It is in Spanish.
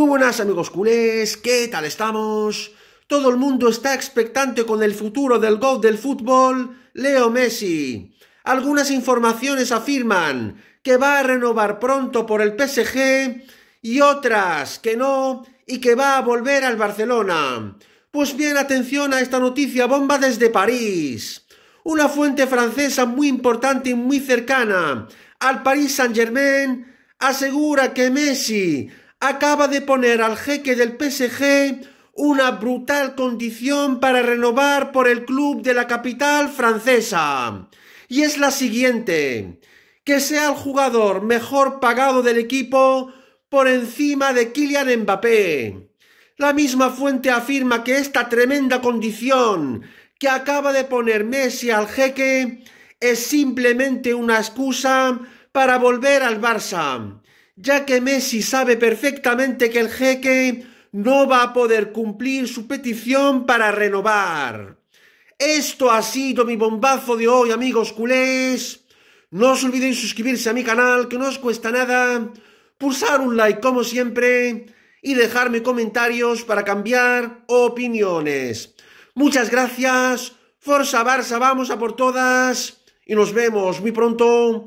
Muy buenas amigos culés, ¿qué tal estamos? Todo el mundo está expectante con el futuro del gol del fútbol, Leo Messi. Algunas informaciones afirman que va a renovar pronto por el PSG y otras que no y que va a volver al Barcelona. Pues bien, atención a esta noticia bomba desde París. Una fuente francesa muy importante y muy cercana al Paris Saint-Germain asegura que Messi acaba de poner al jeque del PSG una brutal condición para renovar por el club de la capital francesa. Y es la siguiente, que sea el jugador mejor pagado del equipo por encima de Kylian Mbappé. La misma fuente afirma que esta tremenda condición que acaba de poner Messi al jeque es simplemente una excusa para volver al Barça ya que Messi sabe perfectamente que el jeque no va a poder cumplir su petición para renovar. Esto ha sido mi bombazo de hoy, amigos culés. No os olvidéis suscribirse a mi canal, que no os cuesta nada, pulsar un like como siempre y dejarme comentarios para cambiar opiniones. Muchas gracias, Forza Barça, vamos a por todas y nos vemos muy pronto